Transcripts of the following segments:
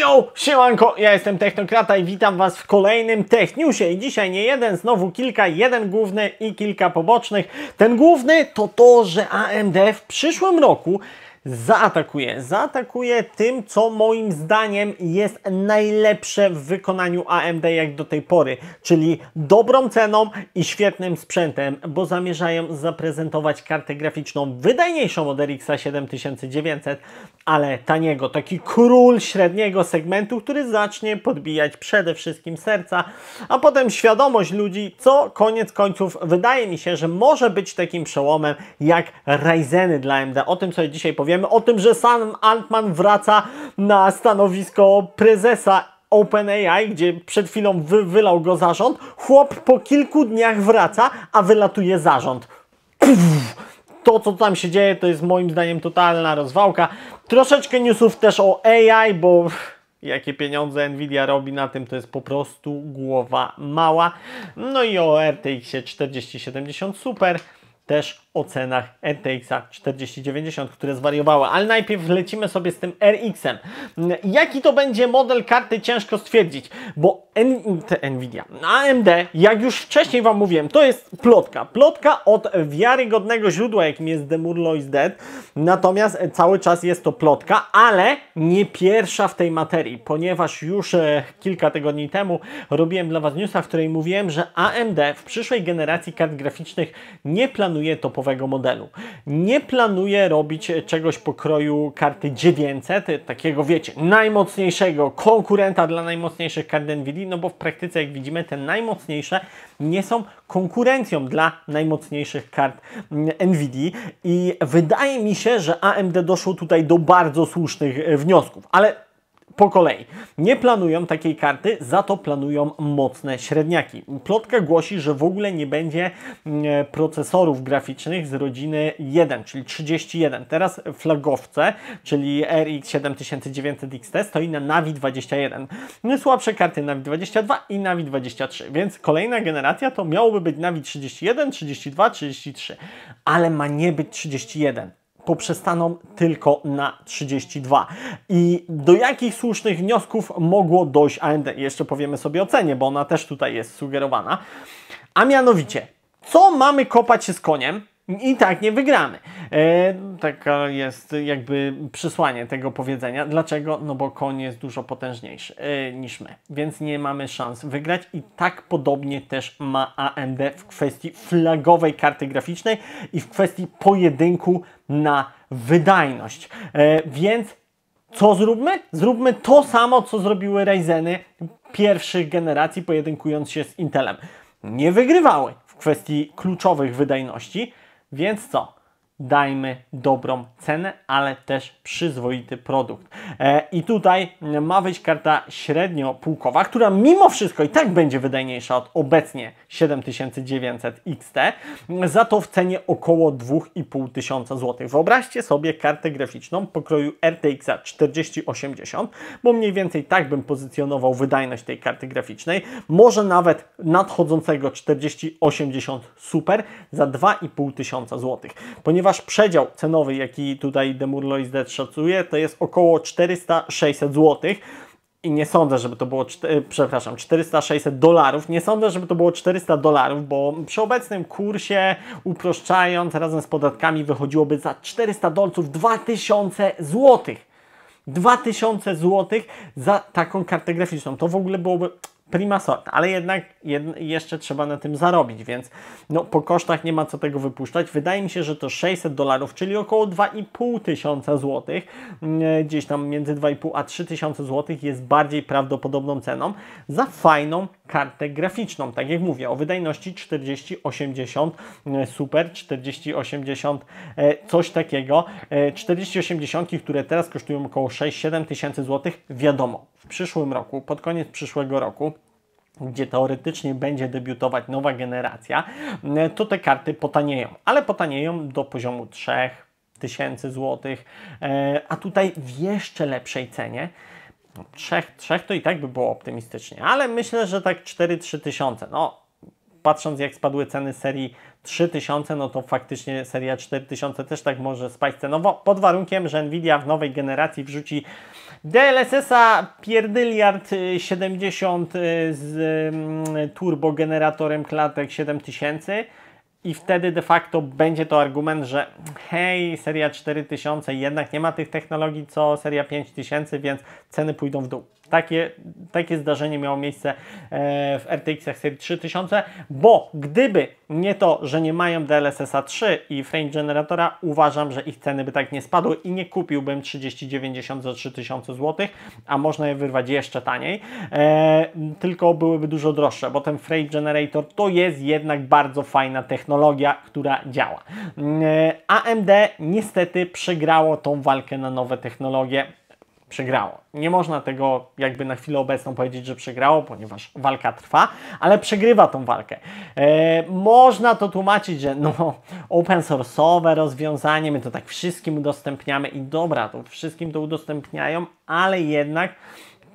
Yo, siemanko, ja jestem Technokrata i witam Was w kolejnym Techniusie. I dzisiaj nie jeden, znowu kilka, jeden główny i kilka pobocznych. Ten główny to to, że AMD w przyszłym roku zaatakuje. Zaatakuje tym, co moim zdaniem jest najlepsze w wykonaniu AMD jak do tej pory, czyli dobrą ceną i świetnym sprzętem, bo zamierzają zaprezentować kartę graficzną wydajniejszą od RX 7900, ale taniego. Taki król średniego segmentu, który zacznie podbijać przede wszystkim serca, a potem świadomość ludzi, co koniec końców wydaje mi się, że może być takim przełomem jak Ryzeny dla MD. O tym sobie dzisiaj powiemy, o tym, że sam Altman wraca na stanowisko prezesa OpenAI, gdzie przed chwilą wy wylał go zarząd, chłop po kilku dniach wraca, a wylatuje zarząd. Pff to, co tam się dzieje, to jest moim zdaniem totalna rozwałka. Troszeczkę newsów też o AI, bo jakie pieniądze Nvidia robi na tym, to jest po prostu głowa mała. No i o RTX 4070 Super też o cenach RTX-a 4090, które zwariowały. Ale najpierw lecimy sobie z tym RX-em. Jaki to będzie model karty, ciężko stwierdzić, bo N Nvidia, AMD, jak już wcześniej Wam mówiłem, to jest plotka. Plotka od wiarygodnego źródła, jakim jest The Murlois Dead. Natomiast cały czas jest to plotka, ale nie pierwsza w tej materii, ponieważ już e, kilka tygodni temu robiłem dla Was newsa, w której mówiłem, że AMD w przyszłej generacji kart graficznych nie planuje to modelu. Nie planuję robić e, czegoś pokroju karty 900, e, takiego wiecie, najmocniejszego konkurenta dla najmocniejszych kart Nvidia, no bo w praktyce jak widzimy te najmocniejsze nie są konkurencją dla najmocniejszych kart mm, Nvidia i wydaje mi się, że AMD doszło tutaj do bardzo słusznych e, wniosków, ale po kolei. Nie planują takiej karty, za to planują mocne średniaki. Plotka głosi, że w ogóle nie będzie mm, e, procesorów graficznych z rodziny 1, czyli 31. Teraz flagowce, czyli RX 7900 XT stoi na Navi 21. No słabsze karty Navi 22 i Navi 23, więc kolejna generacja to miałoby być Navi 31, 32, 33, ale ma nie być 31 poprzestaną tylko na 32. I do jakich słusznych wniosków mogło dojść AMD? Jeszcze powiemy sobie o cenie, bo ona też tutaj jest sugerowana. A mianowicie, co mamy kopać się z koniem, i tak nie wygramy. E, taka jest jakby przysłanie tego powiedzenia. Dlaczego? No bo koń jest dużo potężniejszy e, niż my, więc nie mamy szans wygrać i tak podobnie też ma AMD w kwestii flagowej karty graficznej i w kwestii pojedynku na wydajność. E, więc co zróbmy? Zróbmy to samo, co zrobiły Ryzeny pierwszych generacji, pojedynkując się z Intelem. Nie wygrywały w kwestii kluczowych wydajności, więc co? dajmy dobrą cenę, ale też przyzwoity produkt. E, I tutaj ma wyjść karta średnio-półkowa, która mimo wszystko i tak będzie wydajniejsza od obecnie 7900 XT, za to w cenie około 2500 zł. Wyobraźcie sobie kartę graficzną pokroju RTX 4080, bo mniej więcej tak bym pozycjonował wydajność tej karty graficznej. Może nawet nadchodzącego 4080 Super za 2500 zł, ponieważ ponieważ przedział cenowy, jaki tutaj Demurlois Dead szacuje, to jest około 400-600 zł i nie sądzę, żeby to było, przepraszam, 400-600 dolarów, nie sądzę, żeby to było 400 dolarów, bo przy obecnym kursie, uproszczając razem z podatkami, wychodziłoby za 400 dolców 2000 złotych. 2000 zł za taką kartę graficzną. To w ogóle byłoby prima sort, ale jednak jed, jeszcze trzeba na tym zarobić, więc no, po kosztach nie ma co tego wypuszczać. Wydaje mi się, że to 600 dolarów, czyli około 2,5 tysiąca złotych, mm, gdzieś tam między 2,5 a 3 tysiące złotych jest bardziej prawdopodobną ceną za fajną kartę graficzną. Tak jak mówię, o wydajności 4080 e, super, 4080 e, coś takiego. 4080, e, które teraz kosztują około 6-7 tysięcy złotych, wiadomo, w przyszłym roku, pod koniec przyszłego roku gdzie teoretycznie będzie debiutować nowa generacja, to te karty potanieją, ale potanieją do poziomu 3 tysięcy złotych, a tutaj w jeszcze lepszej cenie. No, trzech, trzech to i tak by było optymistycznie, ale myślę, że tak 4-3 tysiące. No, patrząc jak spadły ceny serii 3000, no to faktycznie seria 4000 też tak może spaść cenowo, pod warunkiem, że Nvidia w nowej generacji wrzuci DLSS-a pierdyliard 70 y, y, z mm, turbogeneratorem klatek 7000, i wtedy de facto będzie to argument, że hej, seria 4000 jednak nie ma tych technologii co seria 5000, więc ceny pójdą w dół. Takie, takie zdarzenie miało miejsce e, w RTX serii 3000, bo gdyby nie to, że nie mają DLSS-a 3 i frame generatora, uważam, że ich ceny by tak nie spadły i nie kupiłbym 3090 za 3000 zł, a można je wyrwać jeszcze taniej, e, tylko byłyby dużo droższe, bo ten frame generator to jest jednak bardzo fajna technologia, która działa. E, AMD niestety przegrało tą walkę na nowe technologie przegrało. Nie można tego jakby na chwilę obecną powiedzieć, że przegrało, ponieważ walka trwa, ale przegrywa tą walkę. E, można to tłumaczyć, że no open source'owe rozwiązanie, my to tak wszystkim udostępniamy i dobra, to wszystkim to udostępniają, ale jednak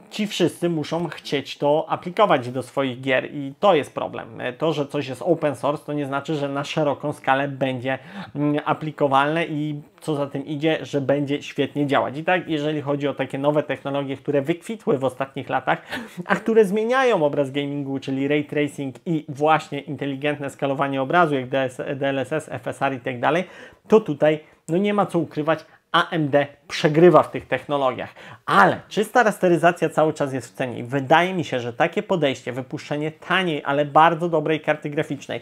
ci wszyscy muszą chcieć to aplikować do swoich gier i to jest problem. To, że coś jest open source, to nie znaczy, że na szeroką skalę będzie mm, aplikowalne i co za tym idzie, że będzie świetnie działać. I tak, jeżeli chodzi o takie nowe technologie, które wykwitły w ostatnich latach, a które zmieniają obraz gamingu, czyli ray tracing i właśnie inteligentne skalowanie obrazu, jak DLSS, FSR i tak dalej, to tutaj no nie ma co ukrywać, AMD przegrywa w tych technologiach. Ale czysta rasteryzacja cały czas jest w cenie wydaje mi się, że takie podejście, wypuszczenie taniej, ale bardzo dobrej karty graficznej,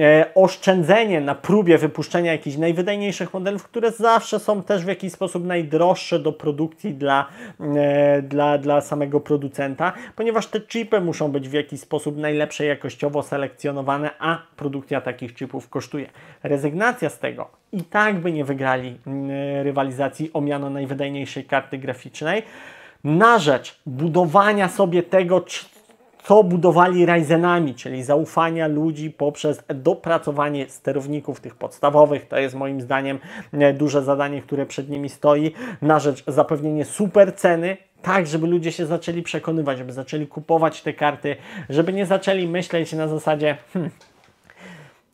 e, oszczędzenie na próbie wypuszczenia jakichś najwydajniejszych modelów, które zawsze są też w jakiś sposób najdroższe do produkcji dla, e, dla, dla samego producenta, ponieważ te chipy muszą być w jakiś sposób najlepsze jakościowo selekcjonowane, a produkcja takich chipów kosztuje. Rezygnacja z tego i tak by nie wygrali mm, rywalizacji o miano najwydajniejszej karty graficznej, na rzecz budowania sobie tego, co budowali Ryzenami, czyli zaufania ludzi poprzez dopracowanie sterowników tych podstawowych. To jest moim zdaniem e, duże zadanie, które przed nimi stoi, na rzecz zapewnienia super ceny tak, żeby ludzie się zaczęli przekonywać, żeby zaczęli kupować te karty, żeby nie zaczęli myśleć na zasadzie, hmm,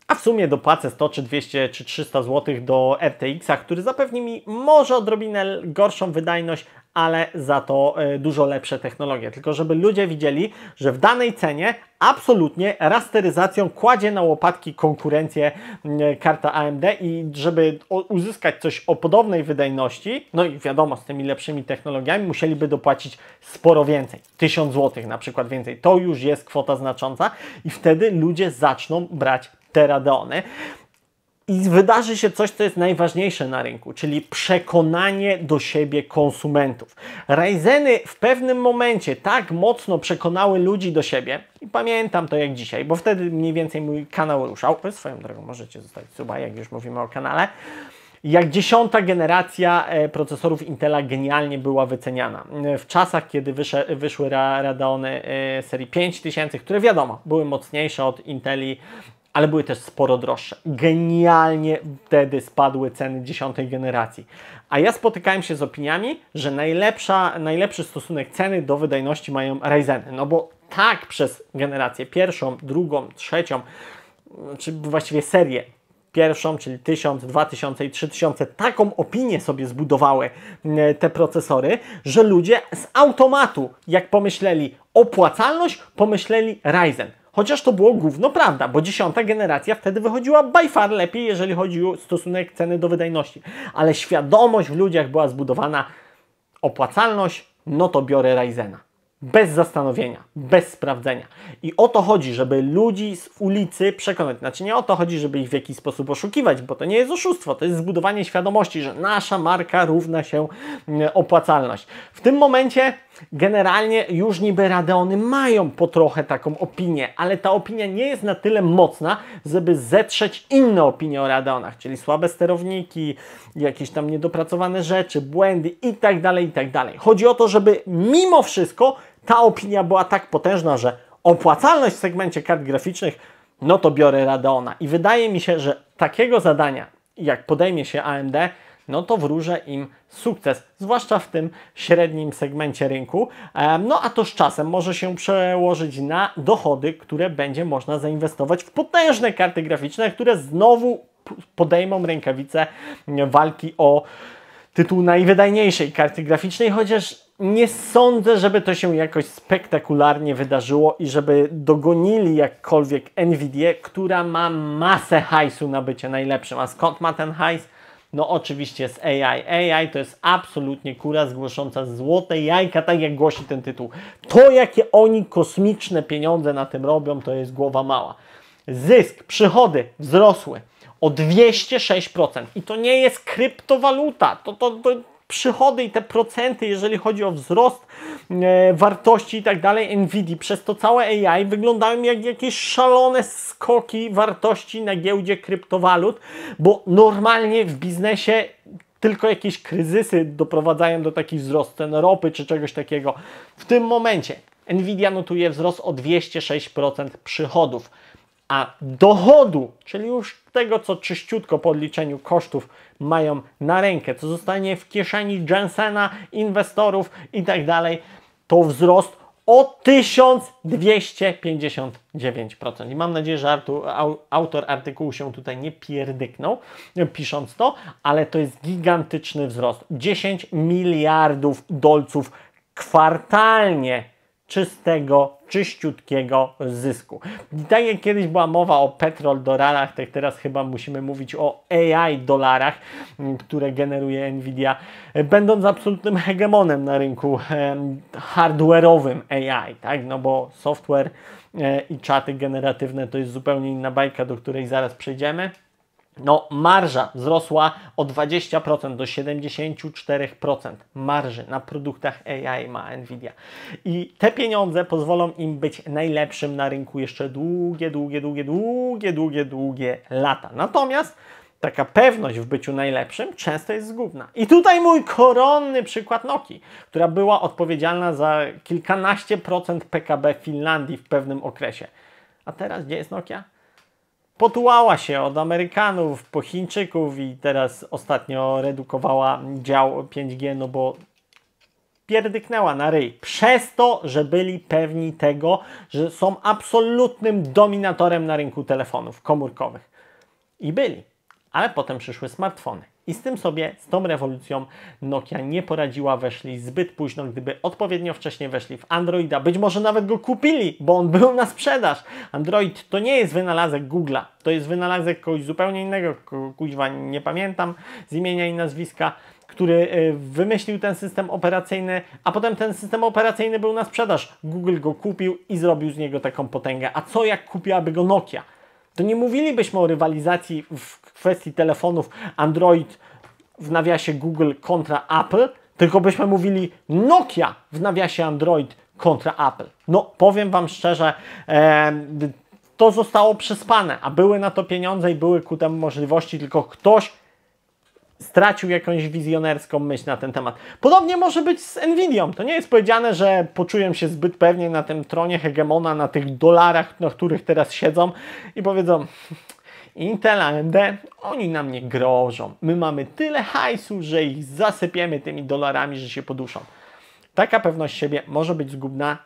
a w sumie dopłacę 100 czy 200 czy 300 zł do RTX-a, który zapewni mi może odrobinę gorszą wydajność, ale za to e, dużo lepsze technologie. Tylko żeby ludzie widzieli, że w danej cenie absolutnie rasteryzacją kładzie na łopatki konkurencję e, karta AMD i żeby uzyskać coś o podobnej wydajności, no i wiadomo, z tymi lepszymi technologiami musieliby dopłacić sporo więcej, 1000 zł na przykład więcej. To już jest kwota znacząca i wtedy ludzie zaczną brać pteradony. I wydarzy się coś, co jest najważniejsze na rynku, czyli przekonanie do siebie konsumentów. Ryzeny w pewnym momencie tak mocno przekonały ludzi do siebie, i pamiętam to jak dzisiaj, bo wtedy mniej więcej mój kanał ruszał. E, swoją drogą możecie zostać suba, jak już mówimy o kanale. Jak dziesiąta generacja e, procesorów Intela genialnie była wyceniana. E, w czasach, kiedy wyszły Radeony serii 5000, które wiadomo, były mocniejsze od Inteli ale były też sporo droższe. Genialnie wtedy spadły ceny dziesiątej generacji. A ja spotykałem się z opiniami, że najlepsza, najlepszy stosunek ceny do wydajności mają Ryzeny, no bo tak przez generację pierwszą, drugą, trzecią, czy właściwie serię pierwszą, czyli 1000, 2000 i 3000, taką opinię sobie zbudowały e, te procesory, że ludzie z automatu, jak pomyśleli opłacalność, pomyśleli Ryzen. Chociaż to było gówno prawda, bo dziesiąta generacja wtedy wychodziła by far lepiej, jeżeli chodzi o stosunek ceny do wydajności. Ale świadomość w ludziach była zbudowana, opłacalność, no to biorę Ryzena bez zastanowienia, bez sprawdzenia. I o to chodzi, żeby ludzi z ulicy przekonać. Znaczy nie o to chodzi, żeby ich w jakiś sposób oszukiwać, bo to nie jest oszustwo, to jest zbudowanie świadomości, że nasza marka równa się mm, opłacalność. W tym momencie generalnie już niby Radeony mają po trochę taką opinię, ale ta opinia nie jest na tyle mocna, żeby zetrzeć inne opinie o Radeonach, czyli słabe sterowniki, jakieś tam niedopracowane rzeczy, błędy i i tak dalej tak dalej. Chodzi o to, żeby mimo wszystko ta opinia była tak potężna, że opłacalność w segmencie kart graficznych, no to biorę Radeona. I wydaje mi się, że takiego zadania, jak podejmie się AMD, no to wróżę im sukces, zwłaszcza w tym średnim segmencie rynku. No a to z czasem może się przełożyć na dochody, które będzie można zainwestować w potężne karty graficzne, które znowu podejmą rękawice walki o tytuł najwydajniejszej karty graficznej, chociaż nie sądzę, żeby to się jakoś spektakularnie wydarzyło i żeby dogonili jakkolwiek Nvidia, która ma masę hajsu na bycie najlepszym. A skąd ma ten hajs? No oczywiście z AI. AI to jest absolutnie kura zgłosząca złote jajka, tak jak głosi ten tytuł. To, jakie oni kosmiczne pieniądze na tym robią, to jest głowa mała. Zysk, przychody wzrosły o 206%. I to nie jest kryptowaluta. To, to, to, przychody i te procenty, jeżeli chodzi o wzrost e, wartości i tak dalej Nvidia przez to całe AI wyglądają jak jakieś szalone skoki wartości na giełdzie kryptowalut, bo normalnie w biznesie tylko jakieś kryzysy doprowadzają do takich wzrost cen ropy czy czegoś takiego. W tym momencie Nvidia notuje wzrost o 206% przychodów a dochodu, czyli już tego, co czyściutko po odliczeniu kosztów mają na rękę, co zostanie w kieszeni Jensena, inwestorów i tak dalej, to wzrost o 1259%. I mam nadzieję, że autor artykułu się tutaj nie pierdyknął, pisząc to, ale to jest gigantyczny wzrost. 10 miliardów dolców kwartalnie czystego, czyściutkiego zysku. I tak jak kiedyś była mowa o petrol dolarach, tak teraz chyba musimy mówić o AI dolarach, mm, które generuje Nvidia, będąc absolutnym hegemonem na rynku hardware'owym AI, tak? No bo software e, i czaty generatywne to jest zupełnie inna bajka, do której zaraz przejdziemy no, marża wzrosła o 20% do 74% marży na produktach AI ma Nvidia. I te pieniądze pozwolą im być najlepszym na rynku jeszcze długie, długie, długie, długie, długie, długie lata. Natomiast taka pewność w byciu najlepszym często jest zgubna. I tutaj mój koronny przykład Nokia, która była odpowiedzialna za kilkanaście procent PKB Finlandii w pewnym okresie. A teraz gdzie jest Nokia? potułała się od Amerykanów, po Chińczyków i teraz ostatnio redukowała dział 5G, no bo pierdyknęła na ryj. Przez to, że byli pewni tego, że są absolutnym dominatorem na rynku telefonów komórkowych. I byli. Ale potem przyszły smartfony. I z tym sobie, z tą rewolucją Nokia nie poradziła, weszli zbyt późno, gdyby odpowiednio wcześnie weszli w Androida, być może nawet go kupili, bo on był na sprzedaż. Android to nie jest wynalazek Google'a, to jest wynalazek kogoś zupełnie innego, kuźwa nie pamiętam z imienia i nazwiska, który y, wymyślił ten system operacyjny, a potem ten system operacyjny był na sprzedaż. Google go kupił i zrobił z niego taką potęgę. A co jak kupiłaby go Nokia? to nie mówilibyśmy o rywalizacji w kwestii telefonów Android w nawiasie Google kontra Apple, tylko byśmy mówili Nokia w nawiasie Android kontra Apple. No, powiem Wam szczerze, e, to zostało przespane, a były na to pieniądze i były ku temu możliwości, tylko ktoś stracił jakąś wizjonerską myśl na ten temat. Podobnie może być z Nvidią. To nie jest powiedziane, że poczują się zbyt pewnie na tym tronie hegemona, na tych dolarach, na których teraz siedzą i powiedzą Intel, AMD, oni nam nie grożą. My mamy tyle hajsu, że ich zasypiemy tymi dolarami, że się poduszą. Taka pewność siebie może być zgubna,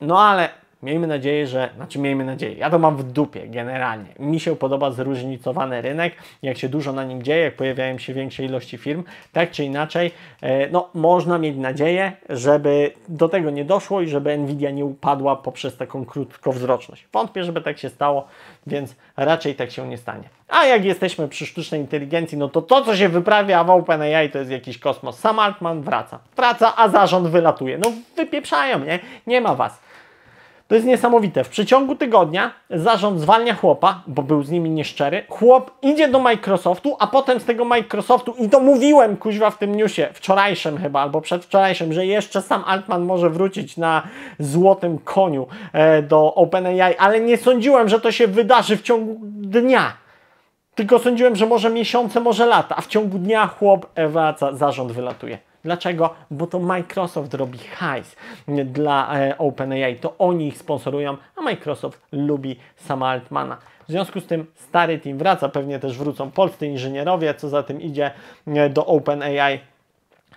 no ale Miejmy nadzieję, że, znaczy miejmy nadzieję, ja to mam w dupie generalnie. Mi się podoba zróżnicowany rynek, jak się dużo na nim dzieje, jak pojawiają się większe ilości firm, tak czy inaczej, e, no można mieć nadzieję, żeby do tego nie doszło i żeby Nvidia nie upadła poprzez taką krótkowzroczność. Wątpię, żeby tak się stało, więc raczej tak się nie stanie. A jak jesteśmy przy sztucznej inteligencji, no to to, co się wyprawia w OpenAI, to jest jakiś kosmos. Sam Altman wraca. Wraca, a zarząd wylatuje. No wypieprzają, nie? Nie ma was. To jest niesamowite. W przeciągu tygodnia zarząd zwalnia chłopa, bo był z nimi nieszczery. Chłop idzie do Microsoftu, a potem z tego Microsoftu, i to mówiłem kuźwa w tym newsie, wczorajszym chyba, albo przedwczorajszym, że jeszcze sam Altman może wrócić na złotym koniu e, do OpenAI, ale nie sądziłem, że to się wydarzy w ciągu dnia. Tylko sądziłem, że może miesiące, może lata, a w ciągu dnia chłop e, wraca, zarząd wylatuje. Dlaczego? Bo to Microsoft robi hajs dla e, OpenAI, to oni ich sponsorują, a Microsoft lubi sama Altmana. W związku z tym stary team wraca, pewnie też wrócą polscy inżynierowie, co za tym idzie e, do OpenAI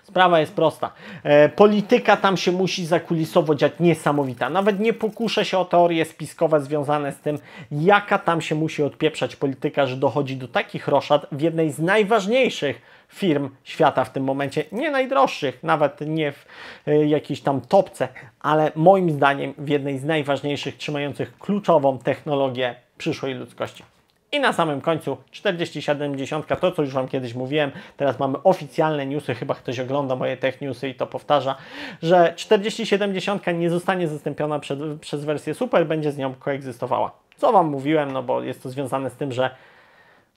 Sprawa jest prosta. E, polityka tam się musi zakulisowo dziać niesamowita. Nawet nie pokuszę się o teorie spiskowe związane z tym, jaka tam się musi odpieprzać polityka, że dochodzi do takich roszad w jednej z najważniejszych firm świata w tym momencie. Nie najdroższych, nawet nie w e, jakiejś tam topce, ale moim zdaniem w jednej z najważniejszych, trzymających kluczową technologię przyszłej ludzkości. I na samym końcu 4070, to co już Wam kiedyś mówiłem, teraz mamy oficjalne newsy, chyba ktoś ogląda moje tech newsy i to powtarza, że 4070 nie zostanie zastąpiona przed, przez wersję Super, będzie z nią koegzystowała. Co Wam mówiłem, no bo jest to związane z tym, że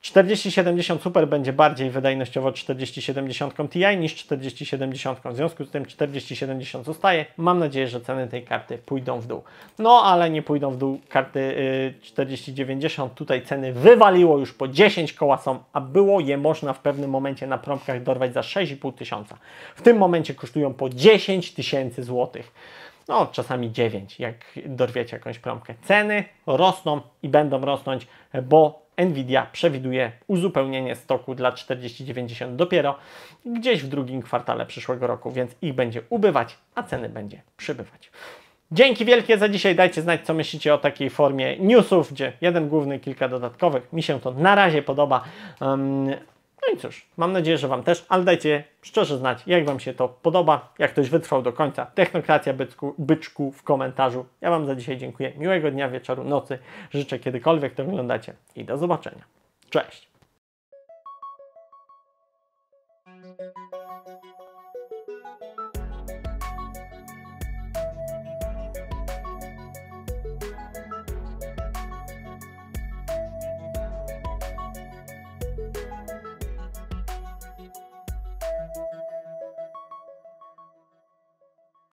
4070 Super będzie bardziej wydajnościowo 4070 Ti niż 4070. W związku z tym 4070 zostaje. Mam nadzieję, że ceny tej karty pójdą w dół. No ale nie pójdą w dół karty 4090. Y, Tutaj ceny wywaliło już po 10 koła są, a było je można w pewnym momencie na prąbkach dorwać za 6,5 tysiąca. W tym momencie kosztują po 10 tysięcy złotych no czasami 9, jak dorwiecie jakąś promkę. Ceny rosną i będą rosnąć, bo Nvidia przewiduje uzupełnienie stoku dla 4090 dopiero gdzieś w drugim kwartale przyszłego roku, więc ich będzie ubywać, a ceny będzie przybywać. Dzięki wielkie za dzisiaj. Dajcie znać, co myślicie o takiej formie newsów, gdzie jeden główny, kilka dodatkowych. Mi się to na razie podoba. Um, no i cóż, mam nadzieję, że Wam też, ale dajcie szczerze znać, jak Wam się to podoba, jak ktoś wytrwał do końca. Technokracja byczku, byczku w komentarzu. Ja Wam za dzisiaj dziękuję. Miłego dnia, wieczoru, nocy. Życzę kiedykolwiek to oglądacie i do zobaczenia. Cześć!